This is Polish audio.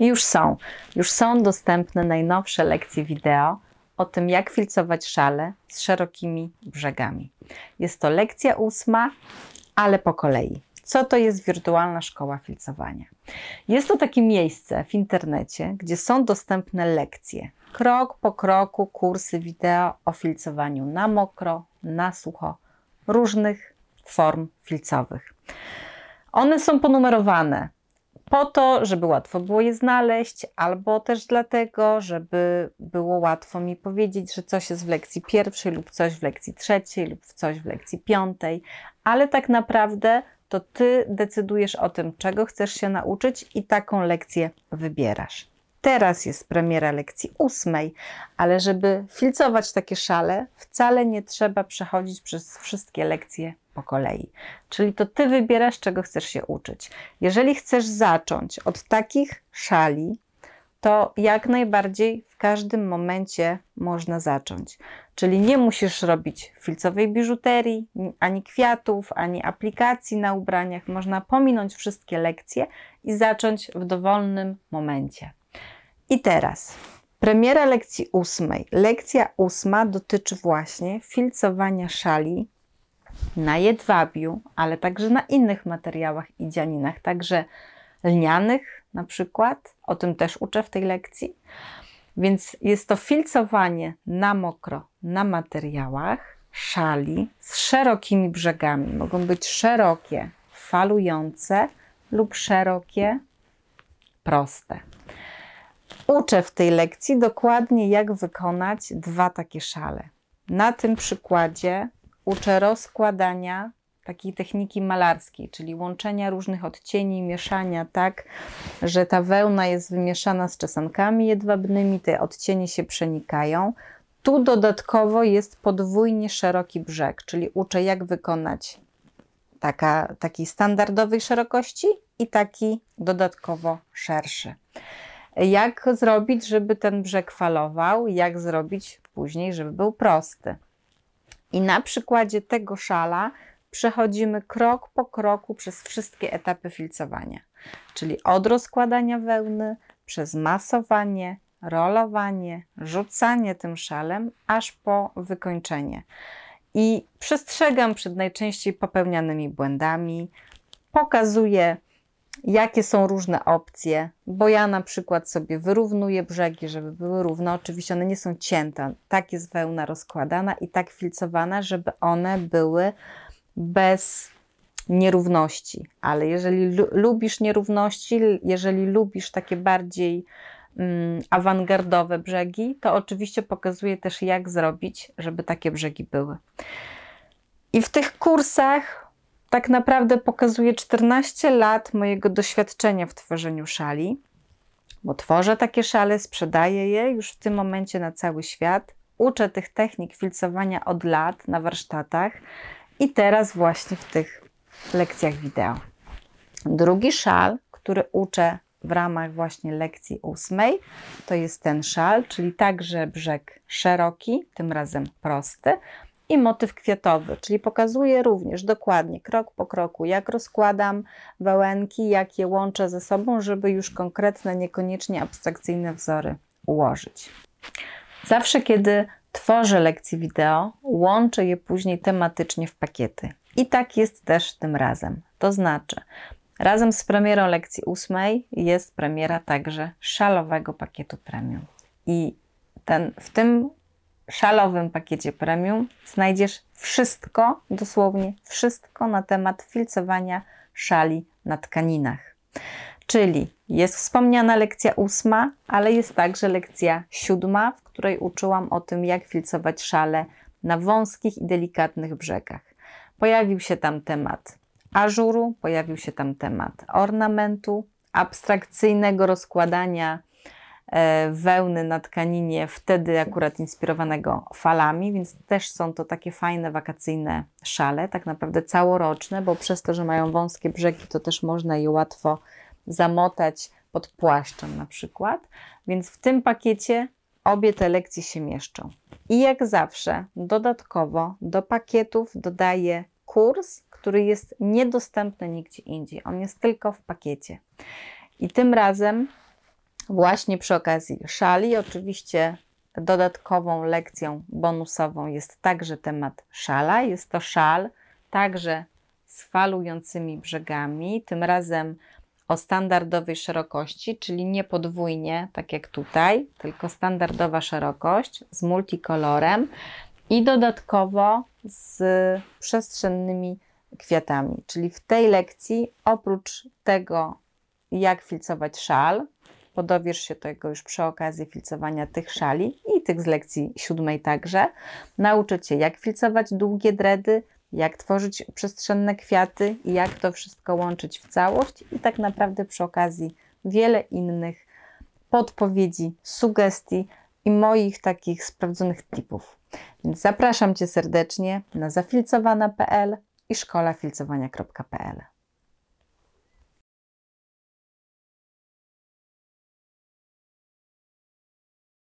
I już są. Już są dostępne najnowsze lekcje wideo o tym, jak filcować szale z szerokimi brzegami. Jest to lekcja ósma, ale po kolei. Co to jest wirtualna szkoła filcowania? Jest to takie miejsce w internecie, gdzie są dostępne lekcje, krok po kroku kursy wideo o filcowaniu na mokro, na sucho, różnych form filcowych. One są ponumerowane, po to, żeby łatwo było je znaleźć, albo też dlatego, żeby było łatwo mi powiedzieć, że coś jest w lekcji pierwszej, lub coś w lekcji trzeciej, lub coś w lekcji piątej, ale tak naprawdę to ty decydujesz o tym, czego chcesz się nauczyć i taką lekcję wybierasz. Teraz jest premiera lekcji ósmej, ale żeby filcować takie szale, wcale nie trzeba przechodzić przez wszystkie lekcje po kolei. Czyli to ty wybierasz, czego chcesz się uczyć. Jeżeli chcesz zacząć od takich szali, to jak najbardziej w każdym momencie można zacząć. Czyli nie musisz robić filcowej biżuterii, ani kwiatów, ani aplikacji na ubraniach. Można pominąć wszystkie lekcje i zacząć w dowolnym momencie. I teraz premiera lekcji ósmej. Lekcja ósma dotyczy właśnie filcowania szali na jedwabiu, ale także na innych materiałach i dzianinach, także lnianych na przykład. O tym też uczę w tej lekcji. Więc jest to filcowanie na mokro na materiałach szali z szerokimi brzegami. Mogą być szerokie, falujące lub szerokie, proste. Uczę w tej lekcji dokładnie, jak wykonać dwa takie szale. Na tym przykładzie uczę rozkładania takiej techniki malarskiej, czyli łączenia różnych odcieni, mieszania tak, że ta wełna jest wymieszana z czesankami jedwabnymi, te odcienie się przenikają. Tu dodatkowo jest podwójnie szeroki brzeg, czyli uczę jak wykonać taka, takiej standardowej szerokości i taki dodatkowo szerszy. Jak zrobić, żeby ten brzeg falował, jak zrobić później, żeby był prosty. I na przykładzie tego szala przechodzimy krok po kroku przez wszystkie etapy filcowania, czyli od rozkładania wełny, przez masowanie, rolowanie, rzucanie tym szalem, aż po wykończenie. I przestrzegam przed najczęściej popełnianymi błędami, pokazuję jakie są różne opcje, bo ja na przykład sobie wyrównuję brzegi, żeby były równe. Oczywiście one nie są cięte, tak jest wełna rozkładana i tak filcowana, żeby one były bez nierówności. Ale jeżeli lubisz nierówności, jeżeli lubisz takie bardziej mm, awangardowe brzegi, to oczywiście pokazuję też, jak zrobić, żeby takie brzegi były. I w tych kursach tak naprawdę pokazuje 14 lat mojego doświadczenia w tworzeniu szali, bo tworzę takie szale, sprzedaję je już w tym momencie na cały świat. Uczę tych technik filcowania od lat na warsztatach i teraz właśnie w tych lekcjach wideo. Drugi szal, który uczę w ramach właśnie lekcji ósmej. To jest ten szal, czyli także brzeg szeroki, tym razem prosty, i motyw kwiatowy, czyli pokazuję również dokładnie, krok po kroku, jak rozkładam wałęki, jak je łączę ze sobą, żeby już konkretne, niekoniecznie abstrakcyjne wzory ułożyć. Zawsze, kiedy tworzę lekcje wideo, łączę je później tematycznie w pakiety. I tak jest też tym razem. To znaczy, razem z premierą lekcji ósmej jest premiera także szalowego pakietu premium. I ten, w tym szalowym pakiecie premium znajdziesz wszystko, dosłownie wszystko na temat filcowania szali na tkaninach. Czyli jest wspomniana lekcja ósma, ale jest także lekcja siódma, w której uczyłam o tym, jak filcować szale na wąskich i delikatnych brzegach. Pojawił się tam temat ażuru, pojawił się tam temat ornamentu, abstrakcyjnego rozkładania E, wełny na tkaninie, wtedy akurat inspirowanego falami, więc też są to takie fajne wakacyjne szale, tak naprawdę całoroczne, bo przez to, że mają wąskie brzegi, to też można je łatwo zamotać pod płaszczem na przykład. Więc w tym pakiecie obie te lekcje się mieszczą. I jak zawsze, dodatkowo do pakietów dodaję kurs, który jest niedostępny nigdzie indziej. On jest tylko w pakiecie. I tym razem właśnie przy okazji szali. Oczywiście dodatkową lekcją bonusową jest także temat szala. Jest to szal także z falującymi brzegami, tym razem o standardowej szerokości, czyli nie podwójnie, tak jak tutaj, tylko standardowa szerokość z multikolorem i dodatkowo z przestrzennymi kwiatami. Czyli w tej lekcji, oprócz tego, jak filcować szal, Podowiesz się tego już przy okazji filcowania tych szali i tych z lekcji siódmej także. Nauczę Cię, jak filcować długie dredy, jak tworzyć przestrzenne kwiaty i jak to wszystko łączyć w całość i tak naprawdę przy okazji wiele innych podpowiedzi, sugestii i moich takich sprawdzonych tipów. Więc zapraszam Cię serdecznie na zafilcowana.pl i szkolafilcowania.pl.